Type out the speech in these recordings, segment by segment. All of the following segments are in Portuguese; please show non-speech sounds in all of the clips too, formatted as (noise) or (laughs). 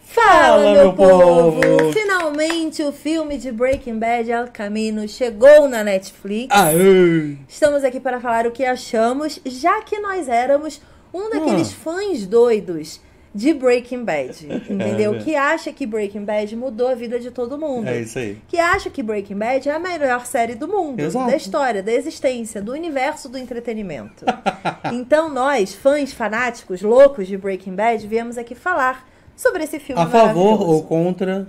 Fala, meu povo! Finalmente o filme de Breaking Bad El Camino chegou na Netflix. Aê. Estamos aqui para falar o que achamos, já que nós éramos um daqueles ah. fãs doidos de Breaking Bad, (laughs) é, entendeu? É, que acha que Breaking Bad mudou a vida de todo mundo. É isso aí. Que acha que Breaking Bad é a melhor série do mundo, Exato. da história, da existência, do universo do entretenimento. (laughs) então nós, fãs fanáticos, loucos de Breaking Bad, viemos aqui falar sobre esse filme A favor ou contra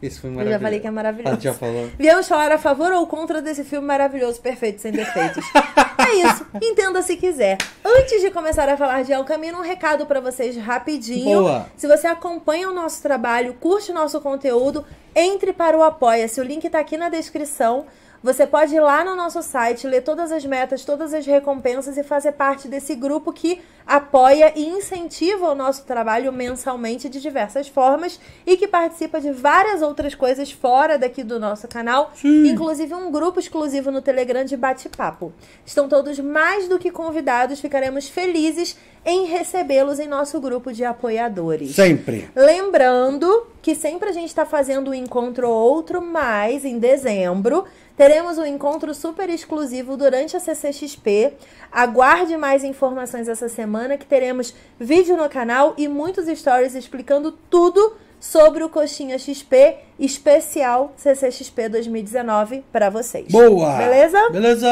esse filme maravilhoso. Eu já falei que é maravilhoso. Ah, já falou. Viemos falar a favor ou contra desse filme maravilhoso, perfeito, sem defeitos. (laughs) é isso. Entenda se quiser. Antes de começar a falar de El Camino, um recado para vocês rapidinho. Boa. Se você acompanha o nosso trabalho, curte o nosso conteúdo, entre para o Apoia-se. O link tá aqui na descrição. Você pode ir lá no nosso site, ler todas as metas, todas as recompensas e fazer parte desse grupo que apoia e incentiva o nosso trabalho mensalmente de diversas formas e que participa de várias outras coisas fora daqui do nosso canal, Sim. inclusive um grupo exclusivo no Telegram de bate-papo. Estão todos mais do que convidados, ficaremos felizes em recebê-los em nosso grupo de apoiadores. Sempre. Lembrando que sempre a gente está fazendo um encontro outro, mas em dezembro teremos um encontro super exclusivo durante a CCXP. Aguarde mais informações essa semana que teremos vídeo no canal e muitos stories explicando tudo sobre o Coxinha XP especial CCXP 2019 para vocês. Boa! Beleza? Beleza!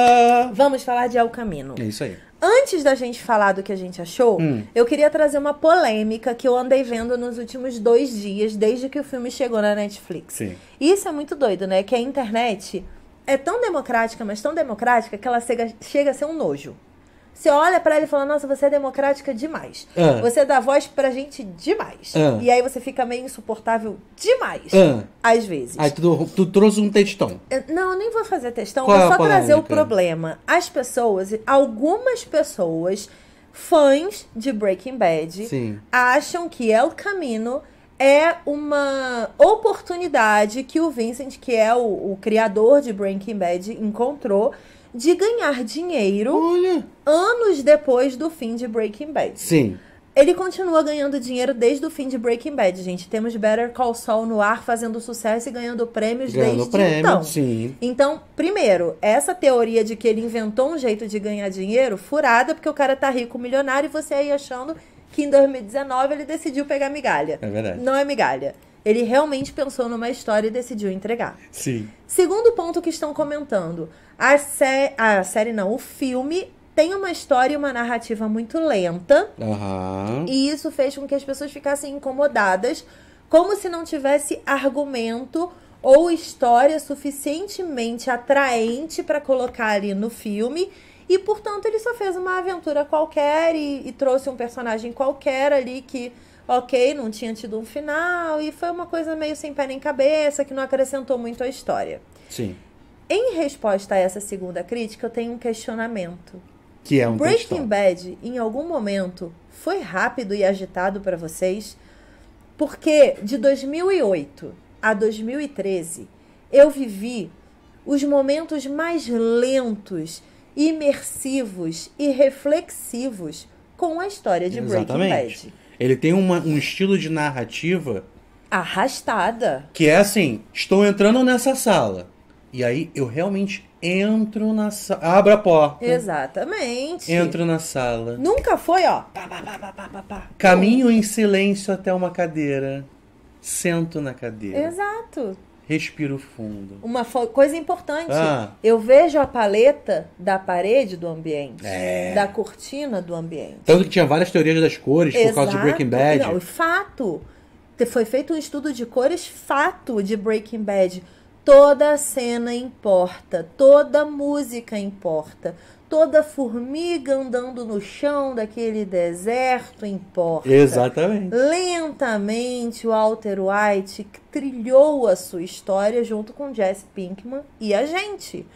Vamos falar de El Camino. É isso aí. Antes da gente falar do que a gente achou, hum. eu queria trazer uma polêmica que eu andei vendo nos últimos dois dias, desde que o filme chegou na Netflix. Sim. Isso é muito doido, né? Que a internet é tão democrática, mas tão democrática, que ela chega, chega a ser um nojo. Você olha para ele e fala: Nossa, você é democrática demais. É. Você dá voz pra gente demais. É. E aí você fica meio insuportável demais. É. Às vezes. Aí tu, tu, trouxe um textão. Não, eu nem vou fazer textão. Qual vou só trazer o problema. As pessoas, algumas pessoas, fãs de Breaking Bad, Sim. acham que El Camino é uma oportunidade que o Vincent, que é o, o criador de Breaking Bad, encontrou de ganhar dinheiro Olha. anos depois do fim de Breaking Bad. Sim. Ele continua ganhando dinheiro desde o fim de Breaking Bad, gente. Temos Better Call Saul no ar fazendo sucesso e ganhando prêmios ganhando desde prêmio, então. Sim. Então, primeiro, essa teoria de que ele inventou um jeito de ganhar dinheiro, furada, porque o cara tá rico, milionário, e você aí achando que em 2019 ele decidiu pegar migalha. É verdade. Não é migalha. Ele realmente pensou numa história e decidiu entregar. Sim. Segundo ponto que estão comentando: a, sé a série, não, o filme tem uma história e uma narrativa muito lenta. Uhum. E isso fez com que as pessoas ficassem incomodadas, como se não tivesse argumento ou história suficientemente atraente para colocar ali no filme. E, portanto, ele só fez uma aventura qualquer e, e trouxe um personagem qualquer ali que ok, não tinha tido um final, e foi uma coisa meio sem pé nem cabeça, que não acrescentou muito à história. Sim. Em resposta a essa segunda crítica, eu tenho um questionamento. Que é um Breaking questão. Bad, em algum momento, foi rápido e agitado para vocês? Porque de 2008 a 2013, eu vivi os momentos mais lentos, imersivos e reflexivos com a história de Breaking Bad. Ele tem uma, um estilo de narrativa. Arrastada. Que é assim: estou entrando nessa sala. E aí eu realmente entro na sala. Abro a porta. Exatamente. Entro na sala. Nunca foi, ó. Pá, pá, pá, Caminho em silêncio até uma cadeira. Sento na cadeira. Exato. Respiro fundo. Uma coisa importante. Ah. Eu vejo a paleta da parede do ambiente, é. da cortina do ambiente. Tanto que tinha várias teorias das cores Exato. por causa de Breaking Bad. Não, fato. Foi feito um estudo de cores, fato, de Breaking Bad. Toda cena importa, toda música importa, toda formiga andando no chão daquele deserto importa. Exatamente. Lentamente, o Walter White trilhou a sua história junto com Jesse Pinkman e a gente.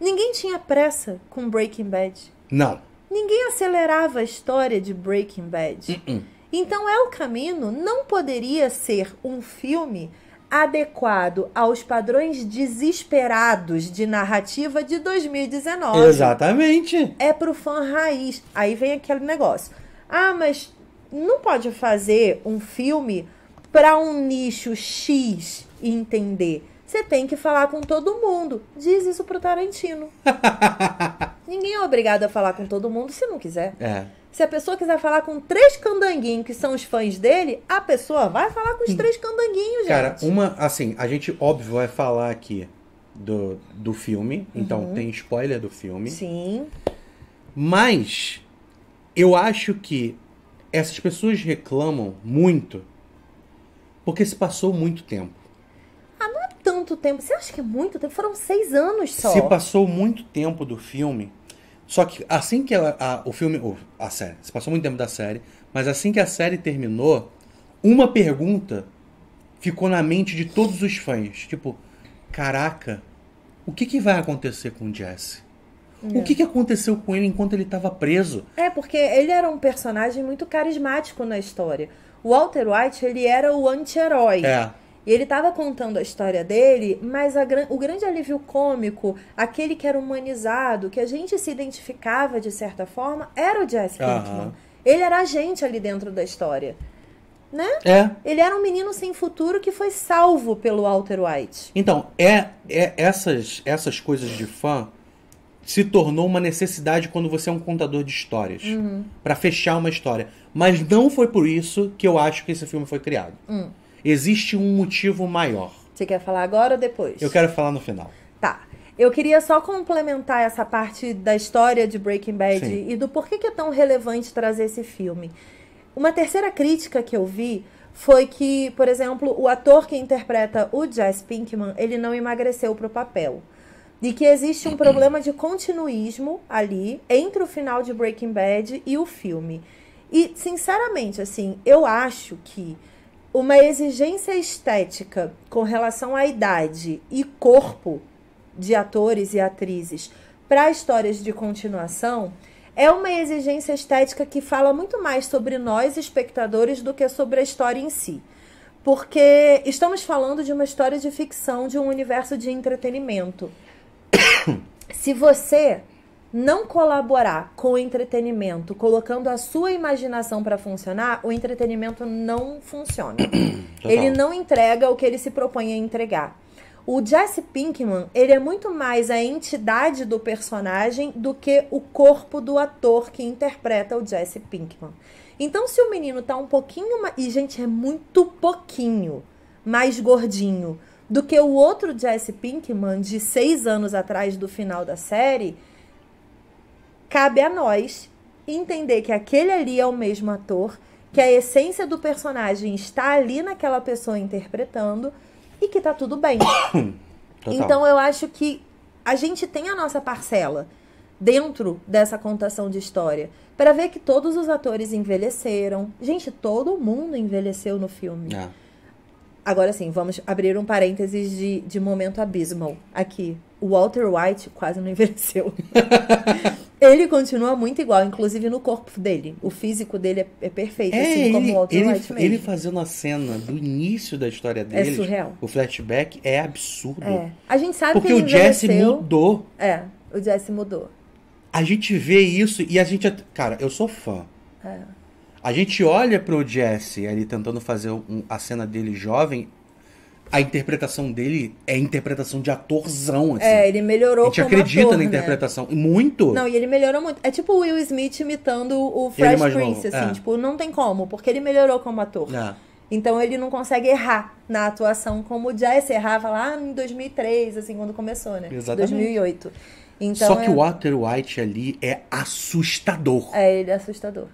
Ninguém tinha pressa com Breaking Bad. Não. Ninguém acelerava a história de Breaking Bad. Uh -uh. Então, El Camino não poderia ser um filme adequado aos padrões desesperados de narrativa de 2019. Exatamente. É pro fã raiz. Aí vem aquele negócio. Ah, mas não pode fazer um filme para um nicho X entender. Você tem que falar com todo mundo. Diz isso pro Tarantino. (laughs) Ninguém é obrigado a falar com todo mundo se não quiser. É. Se a pessoa quiser falar com três candanguinhos que são os fãs dele, a pessoa vai falar com os hum. três candanguinhos, Cara, gente. Cara, uma, assim, a gente, óbvio, vai falar aqui do, do filme. Então uhum. tem spoiler do filme. Sim. Mas eu acho que essas pessoas reclamam muito porque se passou muito tempo. Ah, não é tanto tempo. Você acha que é muito tempo? Foram seis anos só. Se passou muito tempo do filme só que assim que a, a, o filme. Ou a série. Se passou muito tempo da série. Mas assim que a série terminou, uma pergunta ficou na mente de todos os fãs. Tipo, caraca, o que, que vai acontecer com o Jesse? O é. que, que aconteceu com ele enquanto ele estava preso? É, porque ele era um personagem muito carismático na história. O Walter White, ele era o anti-herói. É. E ele estava contando a história dele, mas a, o grande alívio cômico, aquele que era humanizado, que a gente se identificava de certa forma, era o Jesse Pinkman. Ele era a gente ali dentro da história. Né? É. Ele era um menino sem futuro que foi salvo pelo Walter White. Então, é, é essas, essas coisas de fã se tornou uma necessidade quando você é um contador de histórias. Uhum. para fechar uma história. Mas não foi por isso que eu acho que esse filme foi criado. Uhum existe um motivo maior. Você quer falar agora ou depois? Eu quero falar no final. Tá. Eu queria só complementar essa parte da história de Breaking Bad Sim. e do porquê que é tão relevante trazer esse filme. Uma terceira crítica que eu vi foi que, por exemplo, o ator que interpreta o Jess Pinkman, ele não emagreceu para o papel. De que existe um problema de continuismo ali entre o final de Breaking Bad e o filme. E, sinceramente, assim, eu acho que uma exigência estética com relação à idade e corpo de atores e atrizes para histórias de continuação é uma exigência estética que fala muito mais sobre nós, espectadores, do que sobre a história em si. Porque estamos falando de uma história de ficção, de um universo de entretenimento. (coughs) Se você não colaborar com o entretenimento, colocando a sua imaginação para funcionar, o entretenimento não funciona. (coughs) ele não entrega o que ele se propõe a entregar. O Jesse Pinkman, ele é muito mais a entidade do personagem do que o corpo do ator que interpreta o Jesse Pinkman. Então, se o menino tá um pouquinho mais. E, gente, é muito pouquinho mais gordinho do que o outro Jesse Pinkman de seis anos atrás do final da série Cabe a nós entender que aquele ali é o mesmo ator, que a essência do personagem está ali naquela pessoa interpretando e que tá tudo bem. (coughs) Total. Então eu acho que a gente tem a nossa parcela dentro dessa contação de história para ver que todos os atores envelheceram. Gente, todo mundo envelheceu no filme. É. Agora sim, vamos abrir um parênteses de, de momento abismal aqui. O Walter White quase não (laughs) envelheceu. ele continua muito igual, inclusive no corpo dele. O físico dele é, é perfeito, é, assim ele, como o Walter ele, White mesmo. Ele fazendo a cena do início da história dele. É surreal. O flashback é absurdo. É. A gente sabe Porque que ele o Jesse mudou. É, o Jesse mudou. A gente vê isso e a gente. Cara, eu sou fã. É. A gente olha pro Jesse ali tentando fazer um, a cena dele jovem a interpretação dele é interpretação de atorzão, assim. É, ele melhorou A gente acredita ator, na né? interpretação. Né? Muito. Não, e ele melhorou muito. É tipo o Will Smith imitando o Fresh Prince, assim. É. Tipo, não tem como, porque ele melhorou como ator. É. Então ele não consegue errar na atuação como o Jesse errava lá em 2003, assim, quando começou, né? Exatamente. 2008. Então, Só que é... o Walter White ali é assustador. É, ele é assustador.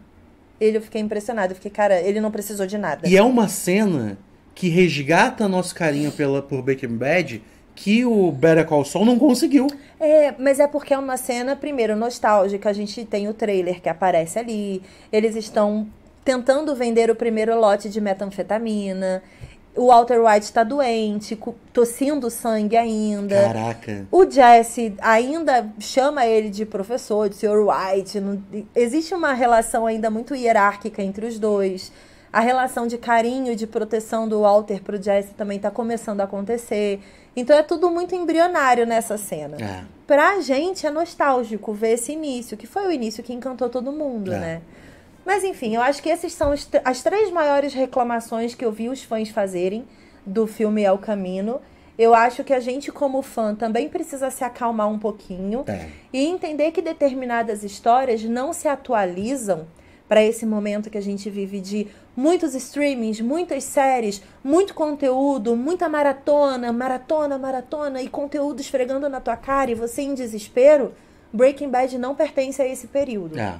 Ele, eu fiquei impressionado. Eu fiquei, cara, ele não precisou de nada. E é uma cena que resgata nosso carinho pela, por Breaking Bad que o Better Call Saul não conseguiu. É, mas é porque é uma cena, primeiro, nostálgica. A gente tem o trailer que aparece ali. Eles estão tentando vender o primeiro lote de metanfetamina. O Walter White está doente, tossindo sangue ainda. Caraca. O Jesse ainda chama ele de professor, de Sr. White. Não, existe uma relação ainda muito hierárquica entre os dois. A relação de carinho e de proteção do Walter pro Jesse também está começando a acontecer. Então é tudo muito embrionário nessa cena. É. Pra gente é nostálgico ver esse início, que foi o início que encantou todo mundo, é. né? Mas enfim, eu acho que essas são as três maiores reclamações que eu vi os fãs fazerem do filme El Camino. Eu acho que a gente, como fã, também precisa se acalmar um pouquinho é. e entender que determinadas histórias não se atualizam para esse momento que a gente vive de muitos streamings, muitas séries, muito conteúdo, muita maratona, maratona, maratona e conteúdo esfregando na tua cara e você em desespero, Breaking Bad não pertence a esse período. É.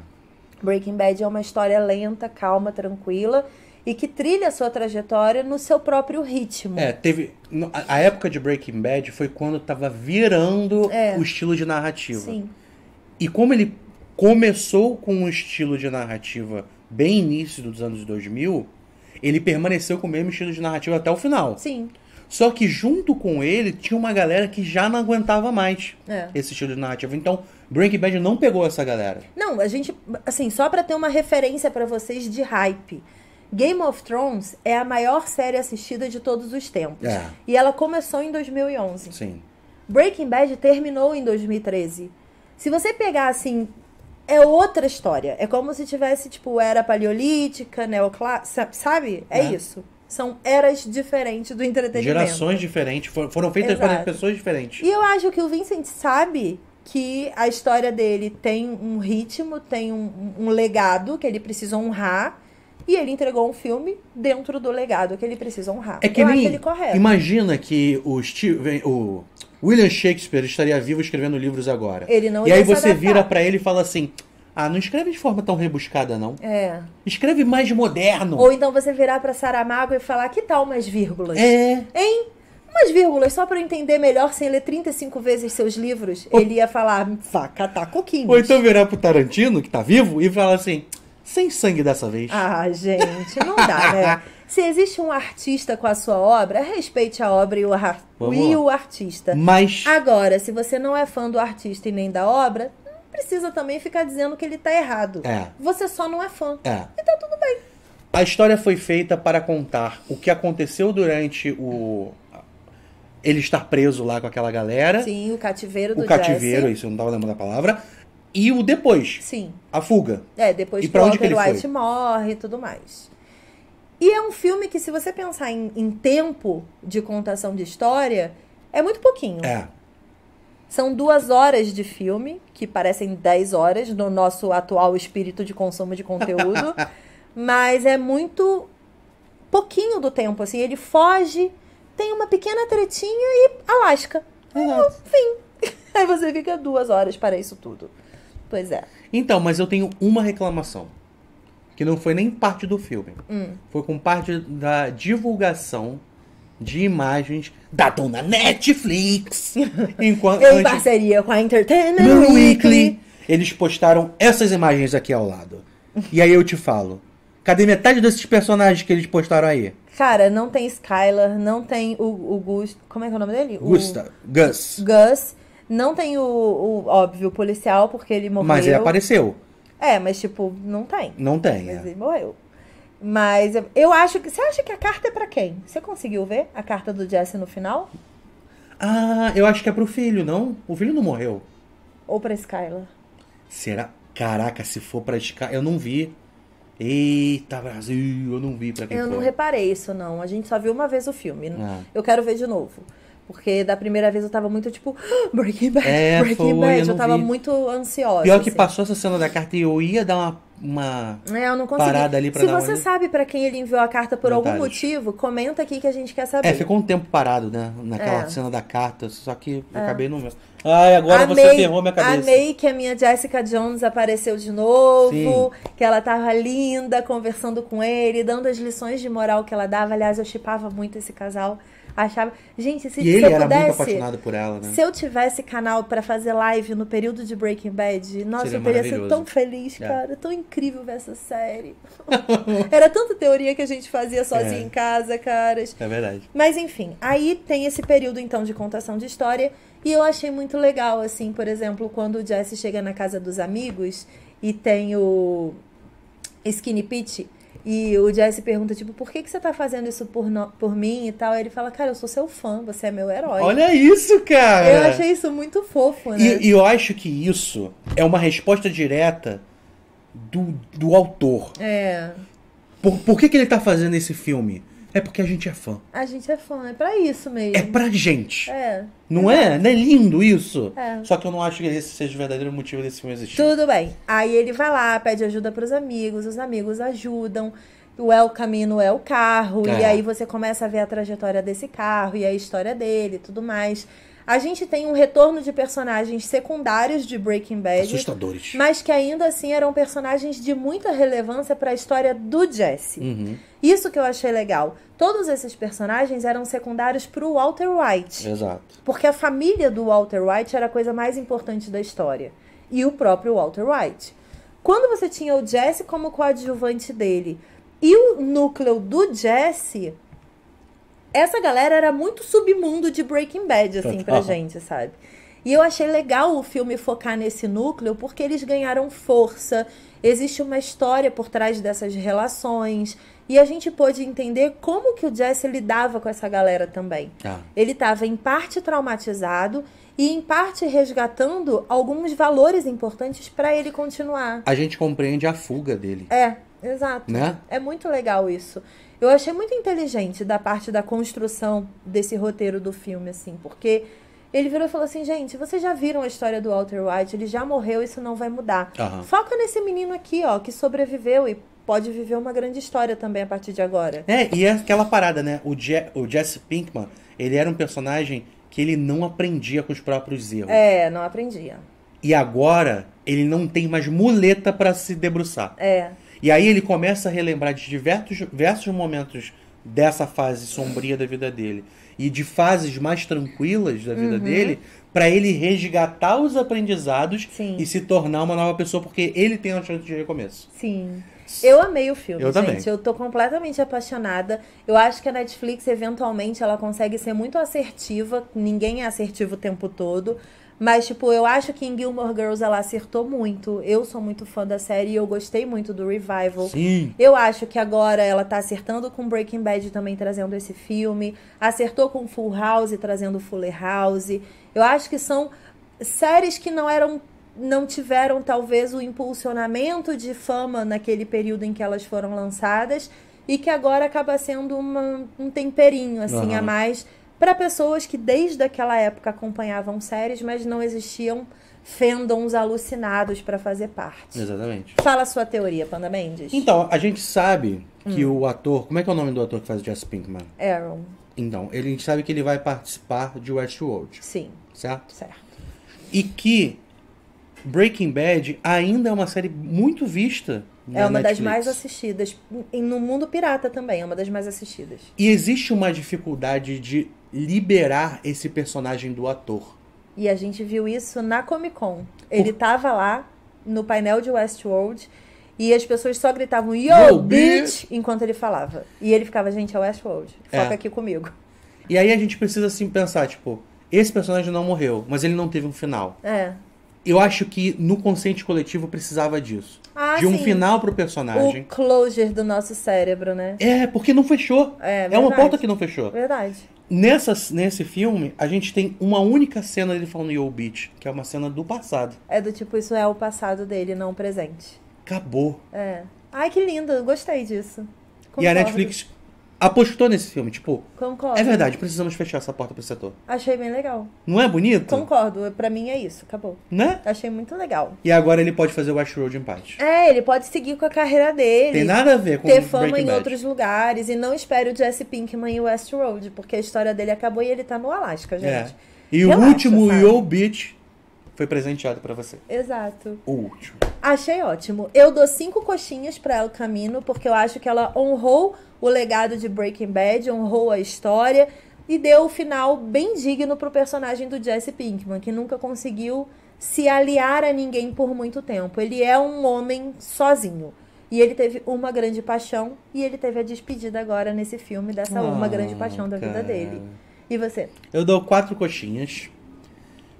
Breaking Bad é uma história lenta, calma, tranquila e que trilha a sua trajetória no seu próprio ritmo. É, teve. A época de Breaking Bad foi quando tava virando é. o estilo de narrativa. Sim. E como ele começou com um estilo de narrativa bem início dos anos 2000, ele permaneceu com o mesmo estilo de narrativa até o final. Sim. Só que junto com ele tinha uma galera que já não aguentava mais é. esse estilo de narrativa. Então, Breaking Bad não pegou essa galera. Não, a gente, assim, só para ter uma referência para vocês de hype. Game of Thrones é a maior série assistida de todos os tempos. É. E ela começou em 2011. Sim. Breaking Bad terminou em 2013. Se você pegar assim é outra história. É como se tivesse, tipo, era paleolítica, neoclássica, sabe? É, é, isso. São eras diferentes do entretenimento. Gerações diferentes, foram feitas Exato. para pessoas diferentes. E eu acho que o Vincent sabe que a história dele tem um ritmo, tem um, um legado que ele precisa honrar. E ele entregou um filme dentro do legado que ele precisa honrar. É que, nem, que Imagina que o Steven, o William Shakespeare estaria vivo escrevendo livros agora. Ele não E aí você vira para ele e fala assim: ah, não escreve de forma tão rebuscada, não. É. Escreve mais moderno. Ou então você virar para Saramago e falar: que tal umas vírgulas? É. Hein? Umas vírgulas, só para eu entender melhor, sem ler 35 vezes seus livros, Ou... ele ia falar: Faca, tá coquinho. Ou então virar pro Tarantino, que tá vivo, e falar assim: sem sangue dessa vez. Ah, gente, não dá, né? (laughs) Se existe um artista com a sua obra, respeite a obra e o, ar... e o artista. Mas. Agora, se você não é fã do artista e nem da obra, precisa também ficar dizendo que ele está errado. É. Você só não é fã. É. E tá tudo bem. A história foi feita para contar o que aconteceu durante o. Ele estar preso lá com aquela galera. Sim, o cativeiro do O cativeiro, Jesse. isso eu não estava lembrando a palavra. E o depois. Sim. A fuga. É, depois e que o Walter White foi? morre e tudo mais. E é um filme que, se você pensar em, em tempo de contação de história, é muito pouquinho. É. São duas horas de filme, que parecem dez horas, no nosso atual espírito de consumo de conteúdo. (laughs) mas é muito pouquinho do tempo, assim. Ele foge, tem uma pequena tretinha e Alasca. É Exato. Fim. (laughs) Aí você fica duas horas para isso tudo. Pois é. Então, mas eu tenho uma reclamação que não foi nem parte do filme. Hum. Foi com parte da divulgação de imagens da dona Netflix. (laughs) Enquanto, em antes, parceria com a Entertainment Weekly. Eles postaram essas imagens aqui ao lado. (laughs) E aí eu te falo, cadê metade desses personagens que eles postaram aí? Cara, não tem Skylar, não tem o, o Gus... Como é que é o nome dele? Gusta. O... Gus. Gus. Não tem o, o, óbvio, policial, porque ele morreu. Mas ele apareceu. É, mas tipo, não tem. Não tem. Mas é. ele morreu. Mas eu acho que. Você acha que a carta é para quem? Você conseguiu ver a carta do Jesse no final? Ah, eu acho que é pro filho, não? O filho não morreu. Ou pra Skylar. Será? Caraca, se for pra Skylar. Eu não vi. Eita, Brasil, eu não vi pra quem Eu foi. não reparei isso, não. A gente só viu uma vez o filme. Ah. Eu quero ver de novo. Porque da primeira vez eu tava muito tipo, (gasps) Breaking Bad, é, Breaking foi, Bad. Eu, eu tava vi. muito ansiosa. Pior que assim. passou essa cena da carta e eu ia dar uma uma é, eu não consegui. parada ali pra Se você uma... sabe para quem ele enviou a carta por algum motivo, comenta aqui que a gente quer saber. É, ficou um tempo parado, né? Naquela é. cena da carta, só que eu é. acabei no meu. Ai, agora amei, você ferrou minha cabeça. Amei que a minha Jessica Jones apareceu de novo, Sim. que ela tava linda conversando com ele, dando as lições de moral que ela dava. Aliás, eu chipava muito esse casal achava. Gente, se, e ele se eu era pudesse, muito apaixonado por ela, né? Se eu tivesse canal para fazer live no período de Breaking Bad, nossa, Seria eu teria sido tão feliz, é. cara. Tão incrível ver essa série. (laughs) era tanta teoria que a gente fazia sozinha é. em casa, caras. É verdade. Mas enfim, aí tem esse período então de contação de história. E eu achei muito legal, assim, por exemplo, quando o Jesse chega na casa dos amigos e tem o Skinny Pete e o Jesse pergunta, tipo, por que, que você tá fazendo isso por, no, por mim e tal? Aí ele fala, cara, eu sou seu fã, você é meu herói. Olha isso, cara! Eu achei isso muito fofo, né? E, e eu acho que isso é uma resposta direta do, do autor. É. Por, por que, que ele tá fazendo esse filme? É porque a gente é fã. A gente é fã, é pra isso mesmo. É pra gente. É. Não é? é? Não é lindo isso? É. Só que eu não acho que esse seja o verdadeiro motivo desse filme existir. Tudo bem. Aí ele vai lá, pede ajuda pros amigos, os amigos ajudam. O El Camino é o carro, é. e aí você começa a ver a trajetória desse carro e a história dele e tudo mais. A gente tem um retorno de personagens secundários de Breaking Bad. Assustadores. Mas que ainda assim eram personagens de muita relevância para a história do Jesse. Uhum. Isso que eu achei legal. Todos esses personagens eram secundários para o Walter White. Exato. Porque a família do Walter White era a coisa mais importante da história. E o próprio Walter White. Quando você tinha o Jesse como coadjuvante dele e o núcleo do Jesse essa galera era muito submundo de Breaking Bad, assim, pra gente, sabe? E eu achei legal o filme focar nesse núcleo porque eles ganharam força, existe uma história por trás dessas relações, e a gente pôde entender como que o Jesse lidava com essa galera também. Ah. Ele estava em parte traumatizado e em parte resgatando alguns valores importantes para ele continuar. A gente compreende a fuga dele. É, Exato. Né? É muito legal isso. Eu achei muito inteligente da parte da construção desse roteiro do filme, assim, porque ele virou e falou assim, gente, vocês já viram a história do Walter White, ele já morreu, isso não vai mudar. Uhum. Foca nesse menino aqui, ó, que sobreviveu e pode viver uma grande história também a partir de agora. É, e é aquela parada, né? O, Je o Jesse Pinkman, ele era um personagem que ele não aprendia com os próprios erros. É, não aprendia. E agora, ele não tem mais muleta para se debruçar. É. E aí ele começa a relembrar de diversos, diversos momentos dessa fase sombria da vida dele e de fases mais tranquilas da vida uhum. dele para ele resgatar os aprendizados Sim. e se tornar uma nova pessoa porque ele tem um chance de recomeço. Sim. Eu amei o filme, eu gente. Também. Eu tô completamente apaixonada. Eu acho que a Netflix eventualmente ela consegue ser muito assertiva. Ninguém é assertivo o tempo todo, mas, tipo, eu acho que em Gilmore Girls ela acertou muito. Eu sou muito fã da série e eu gostei muito do revival. Sim. Eu acho que agora ela tá acertando com Breaking Bad também trazendo esse filme. Acertou com Full House trazendo Fuller House. Eu acho que são séries que não eram não tiveram talvez o impulsionamento de fama naquele período em que elas foram lançadas e que agora acaba sendo uma, um temperinho assim uhum. a mais para pessoas que desde aquela época acompanhavam séries, mas não existiam fandoms alucinados para fazer parte. Exatamente. Fala a sua teoria, Panda Mendes. Então, a gente sabe que hum. o ator, como é que é o nome do ator que faz Jess Pinkman? Aaron. Então, ele, a gente sabe que ele vai participar de Westworld. Sim. Certo? Certo. E que Breaking Bad ainda é uma série muito vista é uma Netflix. das mais assistidas. E no mundo pirata também, é uma das mais assistidas. E existe uma dificuldade de liberar esse personagem do ator. E a gente viu isso na Comic Con. Ele Por... tava lá no painel de Westworld e as pessoas só gritavam Yo, Yo bitch! enquanto ele falava. E ele ficava, gente, é Westworld. É. Foca é. aqui comigo. E aí a gente precisa assim pensar, tipo, esse personagem não morreu, mas ele não teve um final. É. Eu acho que no consciente coletivo precisava disso. Ah, de um final pro personagem. O closure do nosso cérebro, né? É, porque não fechou. É, é uma porta que não fechou. Verdade. Nessa, nesse filme, a gente tem uma única cena dele falando Yo Beach, que é uma cena do passado. É do tipo, isso é o passado dele, não o presente. Acabou. É. Ai, que lindo, gostei disso. Concordo. E a Netflix apostou nesse filme, tipo. Concordo. É verdade, precisamos fechar essa porta pro setor. Achei bem legal. Não é bonito? Concordo, pra mim é isso, acabou. Né? Achei muito legal. E agora ele pode fazer o Westworld em paz. É, ele pode seguir com a carreira dele. Tem nada a ver com Ter fama Breaking em Bad. outros lugares e não espere o Jesse Pinkman e o Westworld, porque a história dele acabou e ele tá no Alasca, é. gente. É. E Relaxa, o último sabe? Yo Beach foi presenteado para você. Exato. O último. Achei ótimo. Eu dou cinco coxinhas para El Camino, porque eu acho que ela honrou o legado de Breaking Bad, honrou a história e deu o um final bem digno pro personagem do Jesse Pinkman, que nunca conseguiu se aliar a ninguém por muito tempo. Ele é um homem sozinho. E ele teve uma grande paixão e ele teve a despedida agora nesse filme dessa oh, uma grande paixão da cara. vida dele. E você? Eu dou quatro coxinhas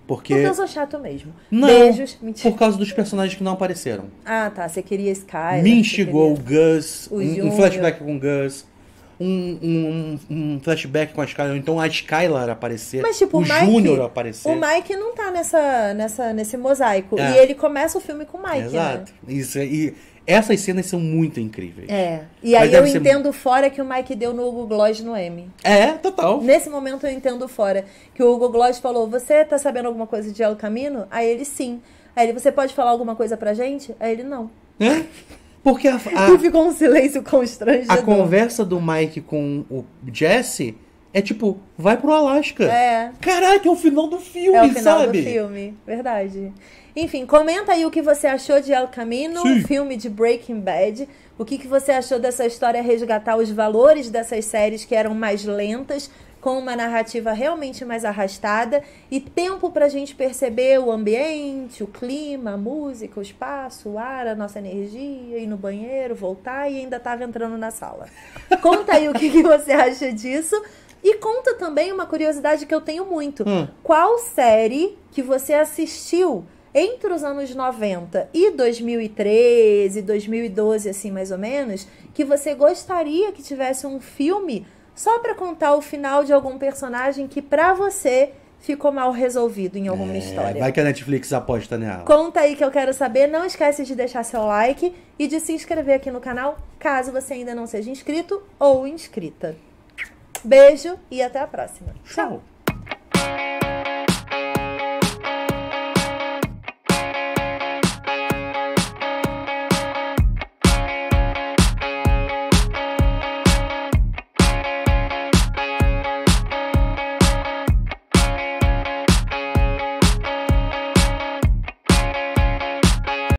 porque... porque eu sou chato mesmo. Não, Beijos, mentira. Por causa dos personagens que não apareceram. Ah, tá. Você queria Sky. Me instigou queria... o Gus, o um, um, flashback com o Gus. Um, um, um, flashback com a Skylar, então a Skylar aparecer, Mas, tipo, o, o Júnior aparecer. O Mike não tá nessa, nessa, nesse mosaico. É. E ele começa o filme com o Mike, né? Exato. Né? Isso, e essas cenas são muito incríveis. É. E aí eu entendo muito... fora que o Mike deu no Hugo Gloss no M. É, total. Nesse momento eu entendo fora. Que o Hugo Gloss falou: Você tá sabendo alguma coisa de El Camino? Aí ele sim. Aí ele, você pode falar alguma coisa pra gente? Aí ele não. É? Porque a, (laughs) a, ficou um silêncio constrangedor. A conversa do Mike com o Jesse é tipo, vai pro Alasca. É. Caraca, é o final do filme, sabe? É o final sabe? do filme, verdade. Enfim, comenta aí o que você achou de El Camino, Sim. filme de Breaking Bad. O que, que você achou dessa história resgatar os valores dessas séries que eram mais lentas, com uma narrativa realmente mais arrastada e tempo para a gente perceber o ambiente, o clima, a música, o espaço, o ar, a nossa energia, ir no banheiro, voltar e ainda estava entrando na sala. Conta aí o que, que você acha disso. E conta também uma curiosidade que eu tenho muito. Hum. Qual série que você assistiu entre os anos 90 e 2013, 2012, assim mais ou menos, que você gostaria que tivesse um filme só para contar o final de algum personagem que para você ficou mal resolvido em alguma é, história. Vai que a Netflix aposta nela. Conta aí que eu quero saber. Não esquece de deixar seu like e de se inscrever aqui no canal, caso você ainda não seja inscrito ou inscrita. Beijo e até a próxima. Tchau.